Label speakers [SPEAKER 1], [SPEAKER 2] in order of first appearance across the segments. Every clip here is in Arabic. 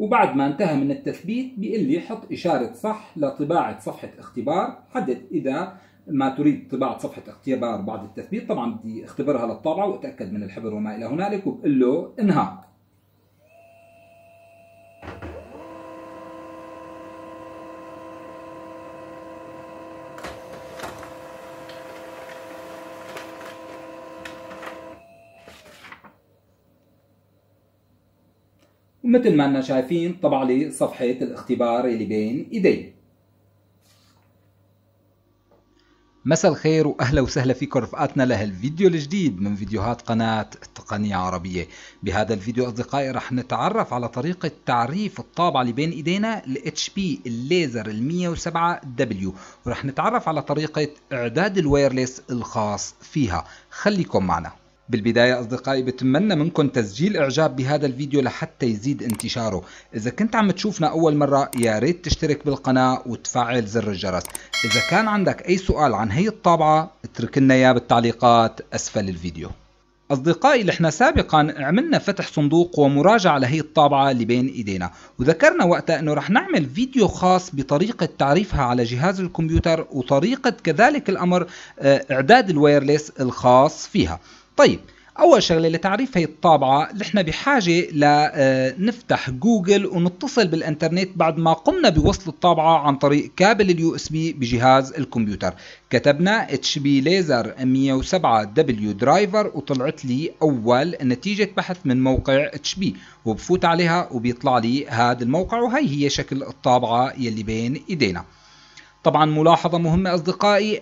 [SPEAKER 1] وبعد ما انتهى من التثبيت بيقول لي حط إشارة صح لطباعة صفحة اختبار حدد إذا ما تريد طباعة صفحة اختبار بعد التثبيت طبعا بدي اختبرها للطابعة وأتأكد من الحبر وما إلى هنالك وبقول له انهاء مثل ما أنا شايفين طبع لي صفحة الاختبار اللي بين إيدي مساء الخير واهلا وسهلا فيكم رفقاتنا لهالفيديو الجديد من فيديوهات قناة التقنية العربية بهذا الفيديو اصدقائي رح نتعرف على طريقة تعريف الطابعة اللي بين ايدينا ال HP الليزر ال 107 W ورح نتعرف على طريقة اعداد الوايرلس الخاص فيها خليكم معنا بالبداية أصدقائي بتمنى منكم تسجيل إعجاب بهذا الفيديو لحتى يزيد انتشاره إذا كنت عم تشوفنا أول مرة يا ريت تشترك بالقناة وتفعل زر الجرس إذا كان عندك أي سؤال عن هي الطابعة اترك لنا إياه بالتعليقات أسفل الفيديو أصدقائي نحن سابقا عملنا فتح صندوق ومراجعة لهي الطابعة اللي بين إيدينا وذكرنا وقتها أنه رح نعمل فيديو خاص بطريقة تعريفها على جهاز الكمبيوتر وطريقة كذلك الأمر آه، إعداد الوايرلس الخاص فيها طيب اول شغله لتعريف هي الطابعه نحن بحاجه لنفتح آه، جوجل ونتصل بالانترنت بعد ما قمنا بوصل الطابعه عن طريق كابل اليو اس بي بجهاز الكمبيوتر كتبنا اتش بي ليزر 107 دبليو درايفر وطلعت لي اول نتيجه بحث من موقع اتش بي وبفوت عليها وبيطلع لي هذا الموقع وهي هي شكل الطابعه يلي بين ايدينا طبعا ملاحظة مهمة أصدقائي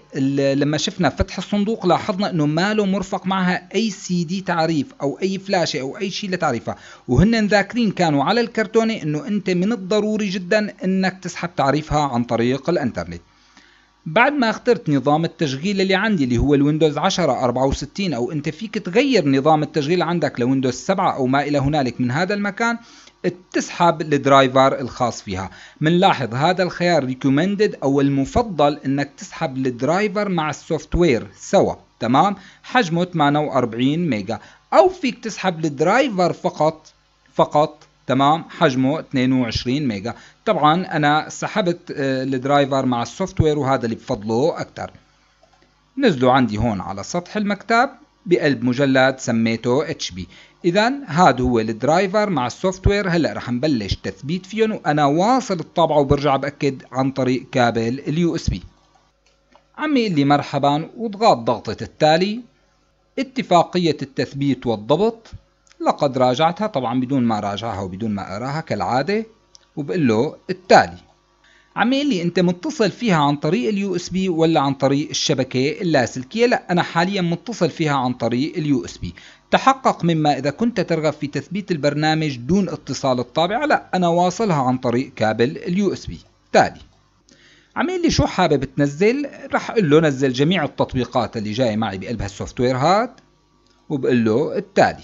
[SPEAKER 1] لما شفنا فتح الصندوق لاحظنا أنه ما له مرفق معها أي سي دي تعريف أو أي فلاشة أو أي شيء لتعريفها وهن ذاكرين كانوا على الكرتونة أنه أنت من الضروري جدا أنك تسحب تعريفها عن طريق الأنترنت بعد ما اخترت نظام التشغيل اللي عندي اللي هو الويندوز 10 64 او انت فيك تغير نظام التشغيل عندك لويندوز 7 او ما الى هنالك من هذا المكان تسحب الدرايفر الخاص فيها منلاحظ هذا الخيار ريكومندد او المفضل انك تسحب الدرايفر مع السوفت وير سوا تمام حجمه 48 ميجا او فيك تسحب الدرايفر فقط فقط تمام حجمه 22 ميجا طبعا انا سحبت آه، الدرايفر مع السوفت وير وهذا اللي بفضله اكثر نزلوا عندي هون على سطح المكتب بقلب مجلد سميته اتش بي اذا هذا هو الدرايفر مع السوفت وير هلا رح نبلش تثبيت فيهم وانا واصل الطابعه وبرجع باكد عن طريق كابل اليو اس بي عم يقول لي مرحبا وضغط ضغطه التالي اتفاقيه التثبيت والضبط لقد راجعتها طبعا بدون ما راجعها وبدون ما أراها كالعادة وبقول له التالي عم يقول لي انت متصل فيها عن طريق اليو اس بي ولا عن طريق الشبكه اللاسلكيه لا انا حاليا متصل فيها عن طريق اليو اس بي تحقق مما اذا كنت ترغب في تثبيت البرنامج دون اتصال الطابعه لا انا واصلها عن طريق كابل اليو اس بي تالي عم يقول لي شو حابب تنزل رح اقول له نزل جميع التطبيقات اللي جايه معي بقلب هالسوفت وير هاد وبقول له التالي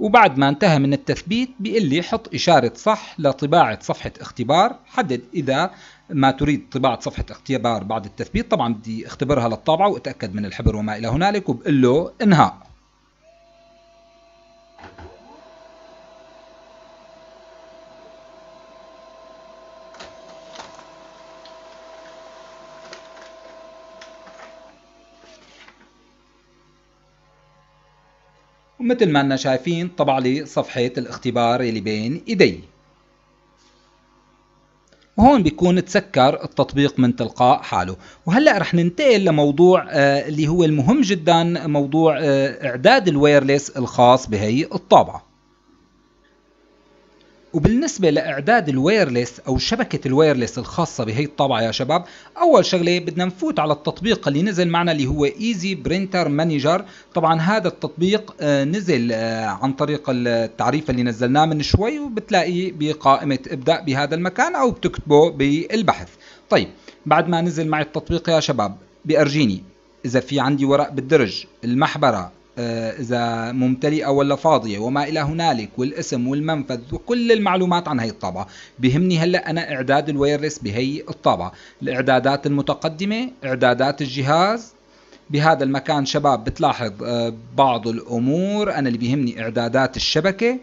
[SPEAKER 1] وبعد ما انتهى من التثبيت بيقول لي حط إشارة صح لطباعة صفحة اختبار حدد إذا ما تريد طباعة صفحة اختبار بعد التثبيت طبعا بدي اختبرها للطابعة واتأكد من الحبر وما إلى هنالك وبقول له انهاء ومثل ما انا شايفين طبع لي صفحة الاختبار اللي بين إيدي وهون بيكون تسكر التطبيق من تلقاء حاله وهلا رح ننتقل لموضوع آه، اللي هو المهم جدا موضوع آه، اعداد الوايرلس الخاص بهي الطابعه وبالنسبة لإعداد الوايرلس أو شبكة الوايرلس الخاصة بهي الطابعة يا شباب أول شغلة بدنا نفوت على التطبيق اللي نزل معنا اللي هو ايزي Printer Manager طبعا هذا التطبيق آه، نزل آه، عن طريق التعريف اللي نزلناه من شوي وبتلاقيه بقائمة ابدأ بهذا المكان أو بتكتبه بالبحث طيب بعد ما نزل معي التطبيق يا شباب بأرجيني إذا في عندي ورق بالدرج المحبرة آه، إذا ممتلئة ولا فاضية وما إلى هنالك والاسم والمنفذ وكل المعلومات عن هي الطابعة بهمني هلأ أنا إعداد الوايرلس بهي الطابعة الإعدادات المتقدمة إعدادات الجهاز بهذا المكان شباب بتلاحظ آه، بعض الأمور أنا اللي بيهمني إعدادات الشبكة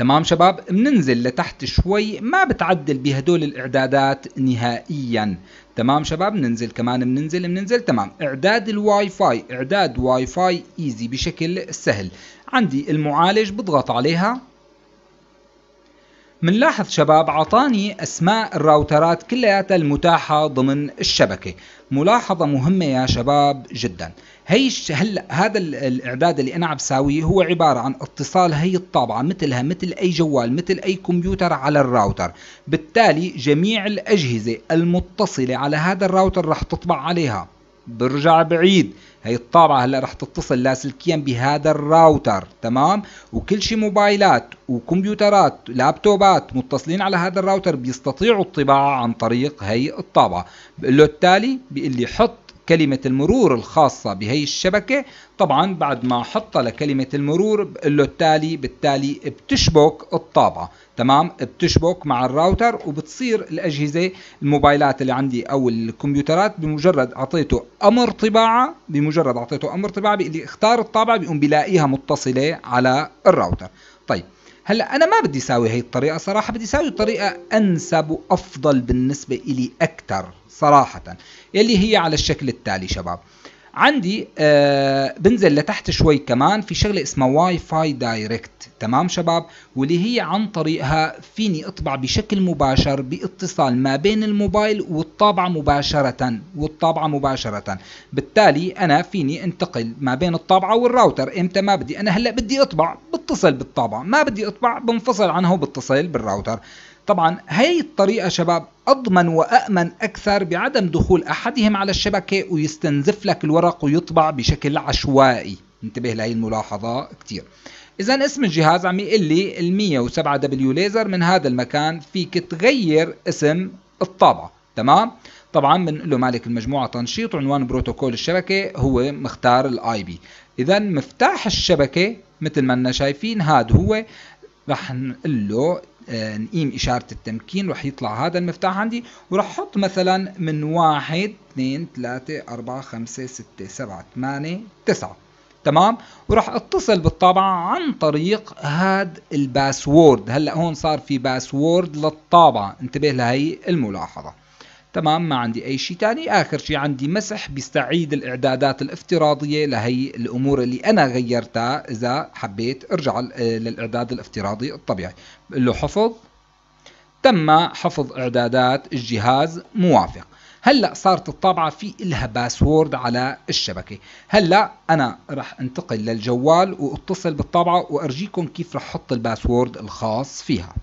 [SPEAKER 1] تمام شباب بننزل لتحت شوي ما بتعدل بهدول الاعدادات نهائيا تمام شباب مننزل كمان بننزل بننزل تمام اعداد الواي فاي اعداد واي فاي ايزي بشكل سهل عندي المعالج بضغط عليها منلاحظ شباب عطاني اسماء الراوترات كلياتها المتاحة ضمن الشبكة ملاحظة مهمة يا شباب جدا هي هلا هذا الاعداد اللي انا عم بساويه هو عبارة عن اتصال هي الطابعة مثلها مثل اي جوال مثل اي كمبيوتر على الراوتر بالتالي جميع الاجهزة المتصلة على هذا الراوتر راح تطبع عليها برجع بعيد هي الطابعة هلا رح تتصل لاسلكيا بهذا الراوتر تمام وكل شيء موبايلات وكمبيوترات لابتوبات متصلين على هذا الراوتر بيستطيعوا الطباعة عن طريق هي الطابعة بقول له التالي بيقول لي حط كلمة المرور الخاصة بهي الشبكة طبعا بعد ما حطها لكلمة المرور بقول له التالي بالتالي بتشبك الطابعة تمام بتشبك مع الراوتر وبتصير الاجهزه الموبايلات اللي عندي او الكمبيوترات بمجرد اعطيته امر طباعه بمجرد اعطيته امر طباعه بيقول لي اختار الطابعه بيقوم بلاقيها متصله على الراوتر طيب هلا انا ما بدي اساوي هي الطريقه صراحه بدي اساوي طريقه انسب وافضل بالنسبه الي اكثر صراحه يلي هي على الشكل التالي شباب عندي آه بنزل لتحت شوي كمان في شغله اسمها واي فاي دايركت تمام شباب واللي هي عن طريقها فيني اطبع بشكل مباشر باتصال ما بين الموبايل والطابعه مباشره والطابعه مباشره بالتالي انا فيني انتقل ما بين الطابعه والراوتر امتى ما بدي انا هلا بدي اطبع بتصل بالطابعه ما بدي اطبع بنفصل عنه وبتصل بالراوتر طبعا هاي الطريقة شباب أضمن وأأمن أكثر بعدم دخول أحدهم على الشبكة ويستنزف لك الورق ويطبع بشكل عشوائي انتبه لهي الملاحظة كتير إذا اسم الجهاز عم يقول لي ال 107 دبليو ليزر من هذا المكان فيك تغير اسم الطابعة تمام؟ طبعا بنقول له مالك المجموعة تنشيط عنوان بروتوكول الشبكة هو مختار الاي بي إذا مفتاح الشبكة مثل ما انا شايفين هاد هو رح نقول له آه، نقيم إشارة التمكين رح يطلع هذا المفتاح عندي ورح حط مثلا من واحد اثنين ثلاثة أربعة خمسة ستة سبعة ثمانية تسعة تمام ورح اتصل بالطابعة عن طريق هاد الباسورد هلا هون صار في باسورد للطابعة انتبه لهي الملاحظة تمام ما عندي أي شيء تاني آخر شيء عندي مسح بيستعيد الإعدادات الافتراضية لهي الأمور اللي أنا غيرتها إذا حبيت أرجع للإعداد الافتراضي الطبيعي بقول له حفظ تم حفظ إعدادات الجهاز موافق هلا صارت الطابعه في الها باسورد على الشبكه هلا انا راح انتقل للجوال واتصل بالطابعه وارجيكم كيف راح احط الباسورد الخاص فيها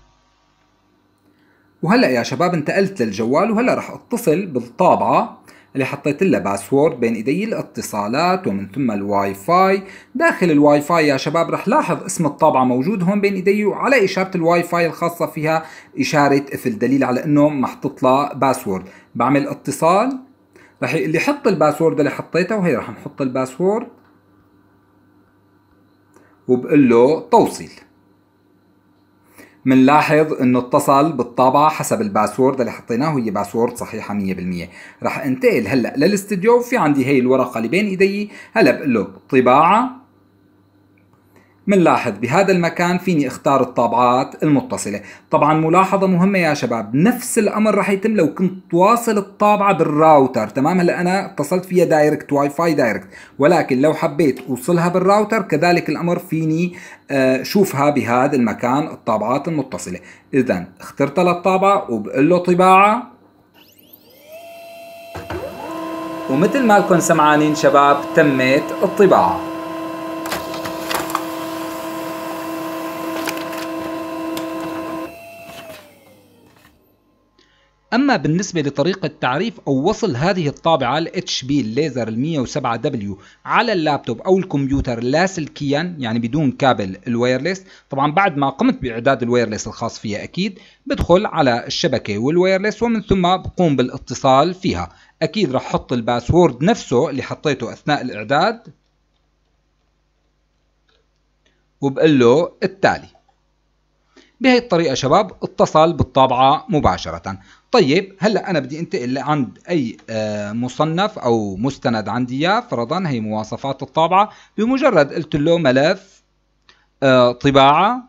[SPEAKER 1] وهلا يا شباب انتقلت للجوال وهلا رح اتصل بالطابعة اللي حطيت لها باسورد بين ايدي الاتصالات ومن ثم الواي فاي داخل الواي فاي يا شباب رح لاحظ اسم الطابعة موجود هون بين ايدي وعلى اشارة الواي فاي الخاصة فيها اشارة افل دليل على انه محطوط لها باسورد بعمل اتصال رح اللي حط الباسورد اللي حطيته وهي رح نحط الباسورد وبقول له توصيل منلاحظ انه اتصل بالطابعة حسب الباسورد اللي حطيناه هي باسورد صحيحة 100% رح انتقل هلا للاستديو في عندي هي الورقة اللي بين ايدي هلا بقول له طباعة منلاحظ بهذا المكان فيني اختار الطابعات المتصلة طبعا ملاحظة مهمة يا شباب نفس الامر رح يتم لو كنت واصل الطابعة بالراوتر تمام هلا انا اتصلت فيها دايركت واي فاي دايركت ولكن لو حبيت اوصلها بالراوتر كذلك الامر فيني آه، شوفها بهذا المكان الطابعات المتصلة اذا اخترت للطابعة وبقول له طباعة ومثل ما لكم سمعانين شباب تمت الطباعة أما بالنسبة لطريقة تعريف أو وصل هذه الطابعة الـ HP الليزر الـ 107W على اللابتوب أو الكمبيوتر لاسلكيا يعني بدون كابل الوايرلس طبعا بعد ما قمت بإعداد الوايرلس الخاص فيها أكيد بدخل على الشبكة والوايرلس ومن ثم بقوم بالاتصال فيها أكيد رح حط الباسورد نفسه اللي حطيته أثناء الإعداد وبقول له التالي بهي الطريقة شباب اتصل بالطابعة مباشرة طيب هلا انا بدي انتقل لعند اي آه، مصنف او مستند عندي اياه فرضا هي مواصفات الطابعه بمجرد قلت له ملف آه، طباعه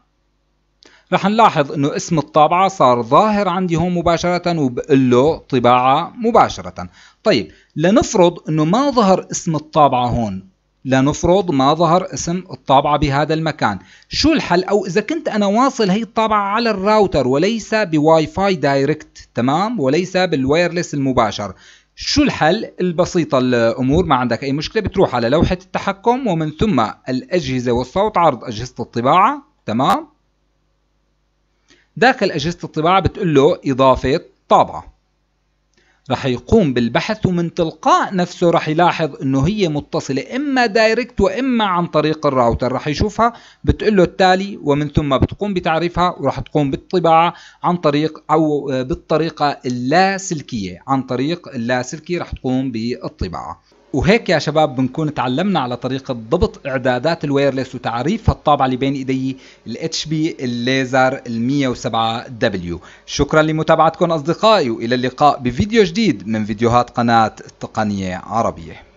[SPEAKER 1] رح نلاحظ انه اسم الطابعه صار ظاهر عندي هون مباشره وبقول له طباعه مباشره طيب لنفرض انه ما ظهر اسم الطابعه هون لنفرض ما ظهر اسم الطابعة بهذا المكان شو الحل أو إذا كنت أنا واصل هي الطابعة على الراوتر وليس بواي فاي دايركت تمام وليس بالوايرلس المباشر شو الحل البسيطة الأمور ما عندك أي مشكلة بتروح على لوحة التحكم ومن ثم الأجهزة والصوت عرض أجهزة الطباعة تمام داخل أجهزة الطباعة بتقول له إضافة طابعة رح يقوم بالبحث ومن تلقاء نفسه رح يلاحظ انه هي متصلة اما دايركت واما عن طريق الراوتر رح يشوفها بتقول له التالي ومن ثم بتقوم بتعريفها ورح تقوم بالطباعة عن طريق او آه، بالطريقة اللاسلكية عن طريق اللاسلكي رح تقوم بالطباعة وهيك يا شباب بنكون تعلمنا على طريقة ضبط إعدادات الوايرلس وتعريفها الطابعة اللي بين إيدي الـ HP الليزر الـ 107W شكرا لمتابعتكم أصدقائي وإلى اللقاء بفيديو جديد من فيديوهات قناة تقنية عربية